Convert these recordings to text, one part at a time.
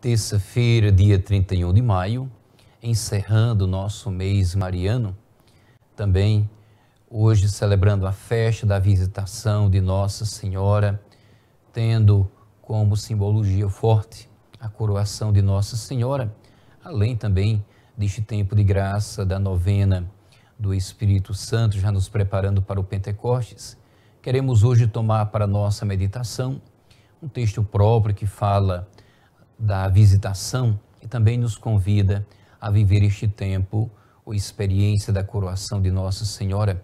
terça-feira, dia 31 de maio, encerrando o nosso mês mariano, também hoje celebrando a festa da visitação de Nossa Senhora, tendo como simbologia forte a coroação de Nossa Senhora, além também deste tempo de graça da novena do Espírito Santo, já nos preparando para o Pentecostes. Queremos hoje tomar para nossa meditação um texto próprio que fala da visitação e também nos convida a viver este tempo, ou experiência da coroação de Nossa Senhora.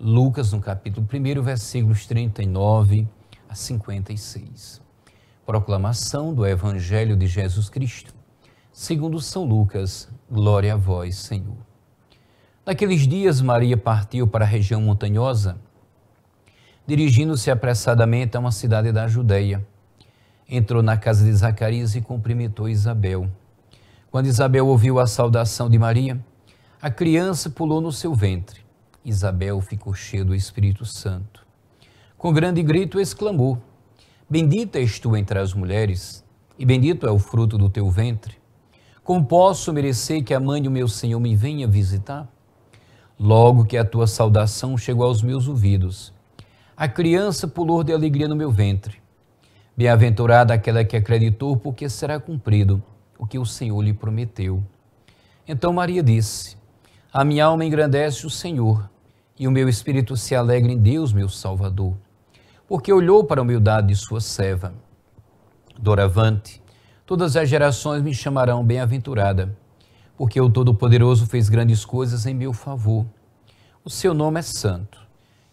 Lucas, no capítulo 1, versículos 39 a 56. Proclamação do Evangelho de Jesus Cristo. Segundo São Lucas, glória a vós, Senhor. Naqueles dias, Maria partiu para a região montanhosa, dirigindo-se apressadamente a uma cidade da Judéia entrou na casa de Zacarias e cumprimentou Isabel. Quando Isabel ouviu a saudação de Maria, a criança pulou no seu ventre. Isabel ficou cheia do Espírito Santo. Com grande grito exclamou: Bendita és tu entre as mulheres, e bendito é o fruto do teu ventre. Como posso merecer que a mãe do meu Senhor me venha visitar? Logo que a tua saudação chegou aos meus ouvidos, a criança pulou de alegria no meu ventre. Bem-aventurada aquela que acreditou, porque será cumprido o que o Senhor lhe prometeu. Então Maria disse: A minha alma engrandece o Senhor, e o meu espírito se alegra em Deus, meu Salvador, porque olhou para a humildade de sua serva. Doravante, todas as gerações me chamarão bem-aventurada, porque o Todo-Poderoso fez grandes coisas em meu favor. O seu nome é santo,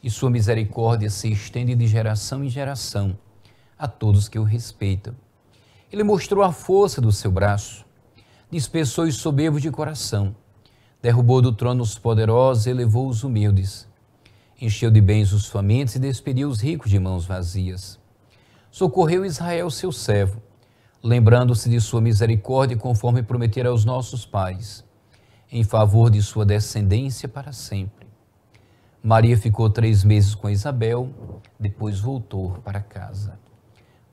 e sua misericórdia se estende de geração em geração a todos que o respeitam. Ele mostrou a força do seu braço, dispersou os soberbos de coração, derrubou do trono os poderosos e elevou os humildes. Encheu de bens os famintos e despediu os ricos de mãos vazias. Socorreu Israel, seu servo, lembrando-se de sua misericórdia conforme prometera aos nossos pais, em favor de sua descendência para sempre. Maria ficou três meses com Isabel, depois voltou para casa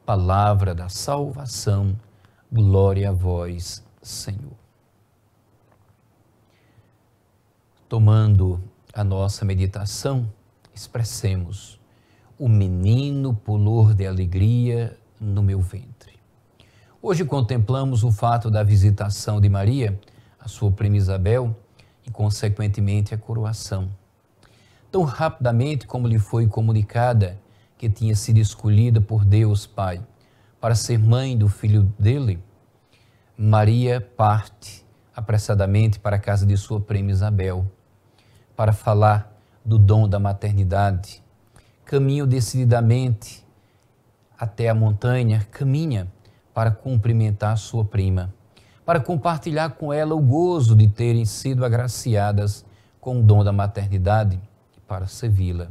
palavra da salvação. Glória a vós, Senhor. Tomando a nossa meditação, expressemos: O menino pulou de alegria no meu ventre. Hoje contemplamos o fato da visitação de Maria, a sua prima Isabel, e, consequentemente, a coroação. Tão rapidamente como lhe foi comunicada que tinha sido escolhida por Deus Pai para ser mãe do filho dele, Maria parte apressadamente para a casa de sua prima Isabel para falar do dom da maternidade. Caminho decididamente até a montanha, caminha para cumprimentar sua prima, para compartilhar com ela o gozo de terem sido agraciadas com o dom da maternidade para servi-la.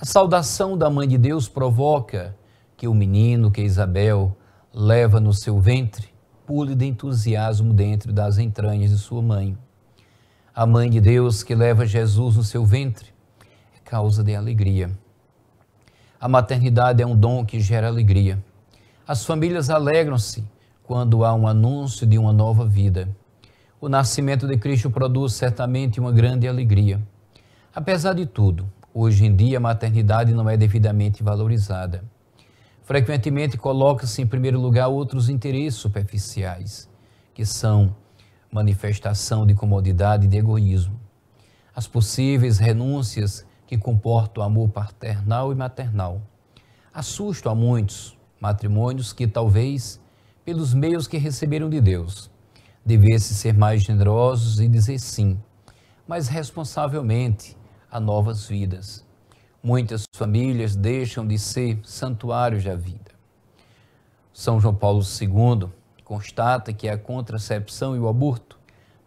A saudação da Mãe de Deus provoca que o menino que Isabel leva no seu ventre pule de entusiasmo dentro das entranhas de sua mãe. A Mãe de Deus que leva Jesus no seu ventre é causa de alegria. A maternidade é um dom que gera alegria. As famílias alegram-se quando há um anúncio de uma nova vida. O nascimento de Cristo produz certamente uma grande alegria. Apesar de tudo, Hoje em dia, a maternidade não é devidamente valorizada. Frequentemente coloca-se em primeiro lugar outros interesses superficiais, que são manifestação de comodidade e de egoísmo, as possíveis renúncias que comportam o amor paternal e maternal. Assusto a muitos matrimônios que talvez, pelos meios que receberam de Deus, devessem ser mais generosos e dizer sim, mas responsavelmente, a novas vidas. Muitas famílias deixam de ser santuários da vida. São João Paulo II constata que a contracepção e o aborto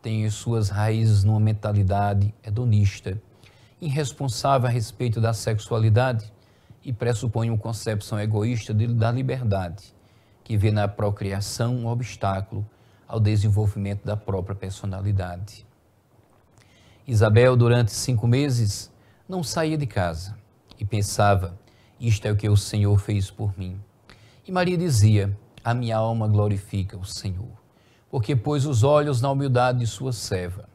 têm suas raízes numa mentalidade hedonista, irresponsável a respeito da sexualidade e pressupõe uma concepção egoísta da liberdade, que vê na procriação um obstáculo ao desenvolvimento da própria personalidade. Isabel, durante cinco meses, não saía de casa e pensava: Isto é o que o Senhor fez por mim. E Maria dizia: A minha alma glorifica o Senhor, porque pôs os olhos na humildade de sua serva.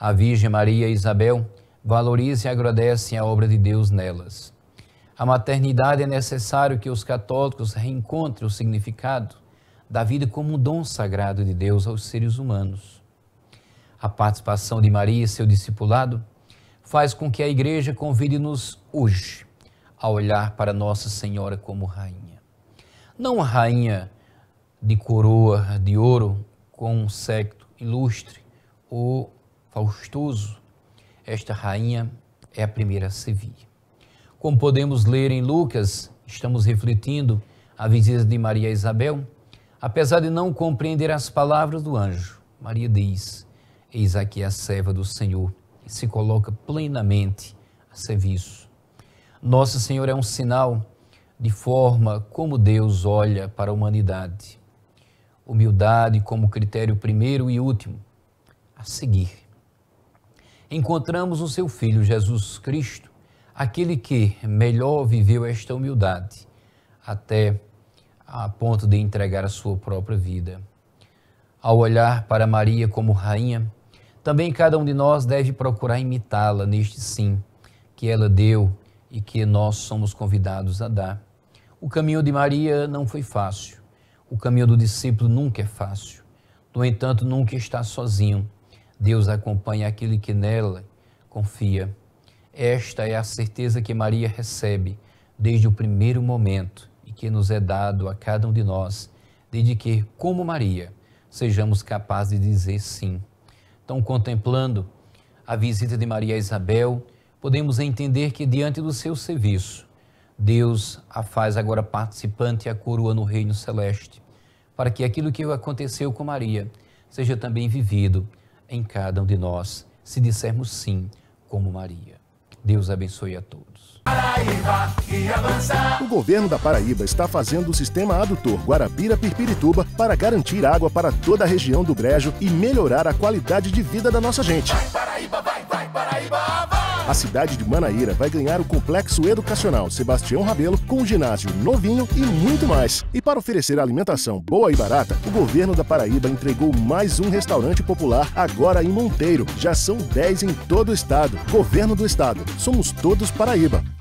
A Virgem Maria e Isabel valorizam e agradecem a obra de Deus nelas. A maternidade é necessário que os católicos reencontrem o significado da vida como um dom sagrado de Deus aos seres humanos a participação de Maria e seu discipulado, faz com que a igreja convide-nos hoje a olhar para Nossa Senhora como rainha. Não a rainha de coroa de ouro com um séquito ilustre ou faustoso. Esta rainha é a primeira a se vir. Como podemos ler em Lucas, estamos refletindo a visita de Maria a Isabel, apesar de não compreender as palavras do anjo. Maria diz: Eis aqui a serva do Senhor, que se coloca plenamente a serviço. Nossa Senhora é um sinal de forma como Deus olha para a humanidade. Humildade como critério primeiro e último a seguir. Encontramos o seu filho Jesus Cristo, aquele que melhor viveu esta humildade até a ponto de entregar a sua própria vida. Ao olhar para Maria como rainha, também cada um de nós deve procurar imitá-la neste sim que ela deu e que nós somos convidados a dar. O caminho de Maria não foi fácil. O caminho do discípulo nunca é fácil. No entanto, nunca está sozinho. Deus acompanha aquele que nela confia. Esta é a certeza que Maria recebe desde o primeiro momento e que nos é dado a cada um de nós, desde que, como Maria, sejamos capazes de dizer sim então, contemplando a visita de Maria Isabel, podemos entender que, diante do seu serviço, Deus a faz agora participante e a coroa no reino celeste, para que aquilo que aconteceu com Maria seja também vivido em cada um de nós, se dissermos sim, como Maria. Deus abençoe a todos. O governo da Paraíba está fazendo o sistema adutor Guarabira-Pirpirituba para garantir água para toda a região do Brejo e melhorar a qualidade de vida da nossa gente. Vai, Paraíba, vai. A cidade de Manaíra vai ganhar o complexo educacional Sebastião Rabelo com um ginásio novinho e muito mais. E para oferecer alimentação boa e barata, o governo da Paraíba entregou mais um restaurante popular agora em Monteiro. Já são 10 em todo o estado. Governo do Estado. Somos todos Paraíba.